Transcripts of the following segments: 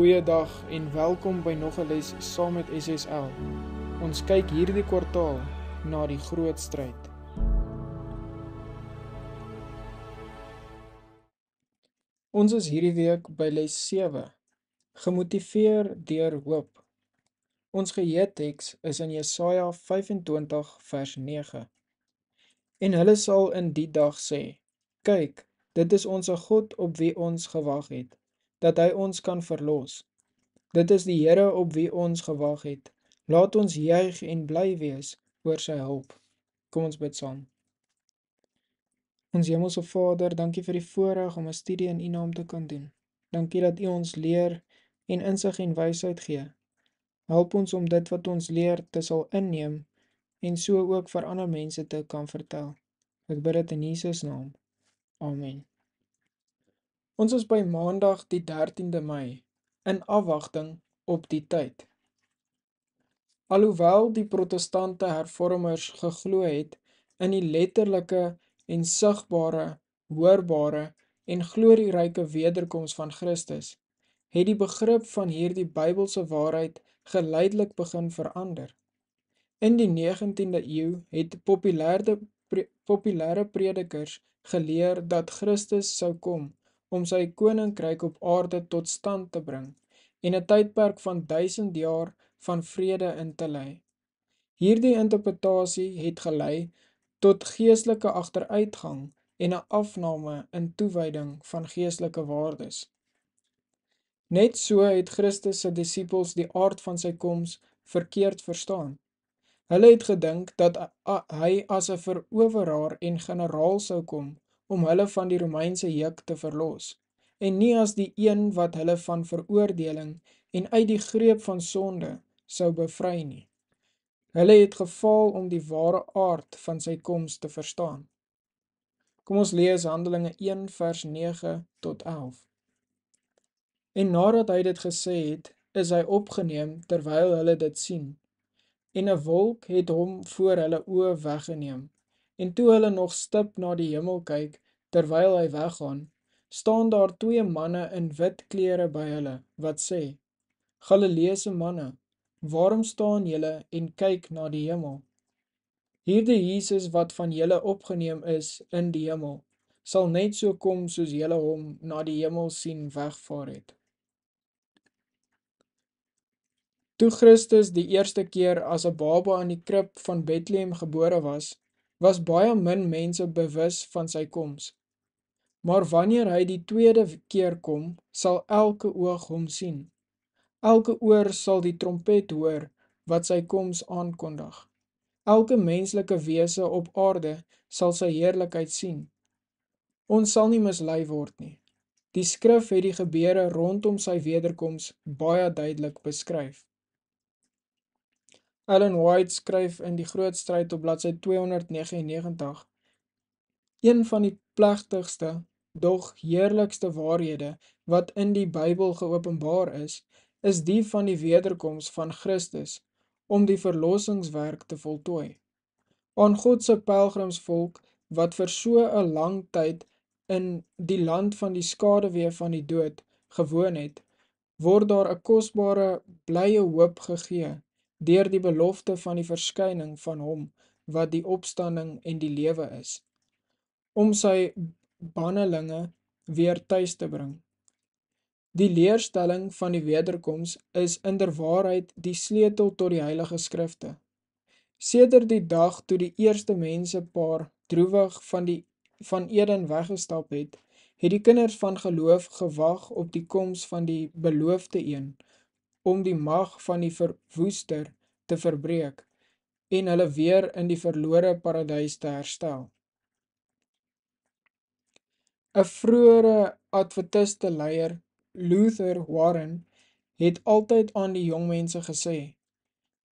Goeiedag en welkom by nog 'n les saam met SSL. Ons kyk hierdie kwartaal na die groot stryd. Ons is hierdie week by les 7: Gemotiveer deur hoop. Ons geheeteks is in Jesaja 25 vers 9. En hulle sal in die dag sê: "Kyk, dit is ons God op wie ons gewag het." dat hy ons kan verlos. Dit is die Here op wie ons gewag het. Laat ons juig en bly wees oor sy hulp. Kom ons bid saam. Ons Hemelse Vader, dankie vir die voorreg om 'n studie in U naam te kan doen. Dankie dat U ons leer en insig en wysheid gee. Help ons om dit wat ons leer te sal inneem en so ook vir ander mense te kan vertel. Ek bid dit in Jesus naam. Amen. Ons is by Maandag die 13de Mei in afwagting op die tyd. Alhoewel die protestante hervormers geglo het in die letterlike en sigbare, hoorbare en glorieryke wederkoms van Christus, het die begrip van hierdie Bybelse waarheid geleidelik begin verander. In die 19de eeu het populêre pre, populêre predikers geleer dat Christus sou kom om sy koninkryk op aarde tot stand te bring en 'n tydperk van 1000 jaar van vrede in te lê. Hierdie interpretasie het gelei tot geestelike agteruitgang en 'n afname in toewyding van geestelike waardes. Net so het Christus se disippels die aard van sy koms verkeerd verstaan. Hulle het gedink dat hy as 'n veroweraar en generaal sou kom, om hulle van die Romeinse heek te verlos, en nie as die een wat hulle van veroordeling en uit die greep van sonde sou bevry nie. Hulle het gefaal om die ware aard van sy koms te verstaan. Kom ons lees Handelinge 1 vers 9 tot 11. En nadat hy dit gesê het, is hy opgeneem terwyl hulle dit sien. En 'n wolk het hom voor hulle oë weggeneem en toe hulle nog stip na die hemel kyk terwyl hy weggaan, staan daar twee manne in wit klere by hulle wat sê: Galileese manne, waarom staan julle en kyk na die hemel? Hierdie Jesus wat van julle opgeneem is in die hemel, sal net so kom soos julle hom na die hemel sien wegvaar het. Toe Christus die eerste keer as 'n baba in die krib van Bethlehem gebore was, was baie min mense bewus van sy koms. Maar wanneer hy die tweede keer kom, sal elke oog hom sien. Elke oor sal die trompet hoor wat sy koms aankondig. Elke menslike wese op aarde sal sy heerlikheid sien. Ons sal nie mislei word nie. Die skrif het die gebeure rondom sy wederkoms baie duidelik beskryf. Ellen White skryf in die groot stryd op bladsy 299 een van die plegtigste dog heerlikste waarhede wat in die Bybel geopenbaar is is die van die wederkoms van Christus om die verlossingswerk te voltooi aan God se pelgrimsvolk wat vir so 'n lang tyd in die land van die skaduwee van die dood gewoon het word daar 'n kosbare blye hoop gegee deur die belofte van die verskyning van hom wat die opstanding en die lewe is om sy bannelinge weer tuis te bring. Die leerstelling van die wederkoms is inderwaarheid die sleutel tot die heilige skrifte. Sedert die dag toe die eerste mense paar droewig van die van Eden weggestap het, het die kinders van geloof gewag op die koms van die beloofde een, om die mag van die verwoester te verbreek en hulle weer in die verlore paradijs te herstel. Een vroere adventiste leier, Luther Warren, het altyd aan die jongmense gesê,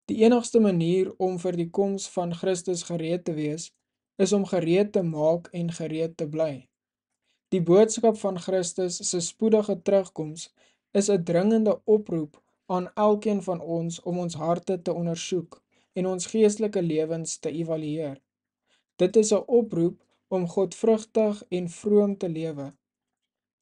die enigste manier om vir die komst van Christus gereed te wees, is om gereed te maak en gereed te bly. Die boodskap van Christus' spoedige terugkomst is een dringende oproep aan elkeen van ons om ons harte te ondersoek en ons geestelike lewens te evalueer. Dit is 'n oproep om godvrugtig en vroom te lewe.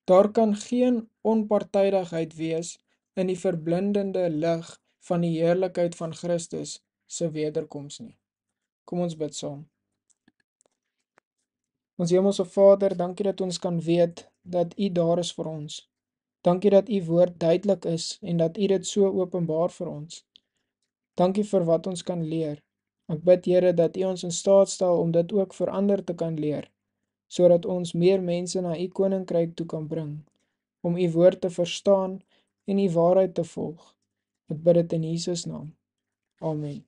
Daar kan geen onpartydigheid wees in die verblindende lig van die heerlikheid van Christus se wederkoms nie. Kom ons bid saam. Ons Hemelse Vader, dankie dat ons kan weet dat U daar is vir ons. Dankie dat u woord duidelik is en dat u dit so openbaar vir ons. Dankie vir wat ons kan leer. Ek bid Here dat u ons in staat stel om dit ook vir ander te kan leer, sodat ons meer mense na u koninkryk toe kan bring om u woord te verstaan en u waarheid te volg. Ek bid dit in Jesus naam. Amen.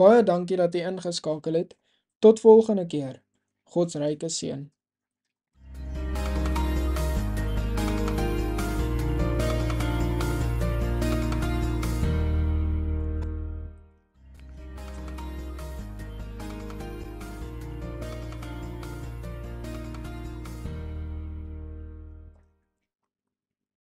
Baie dankie dat u ingeskakel het. Tot volgende keer. God se ryke seën.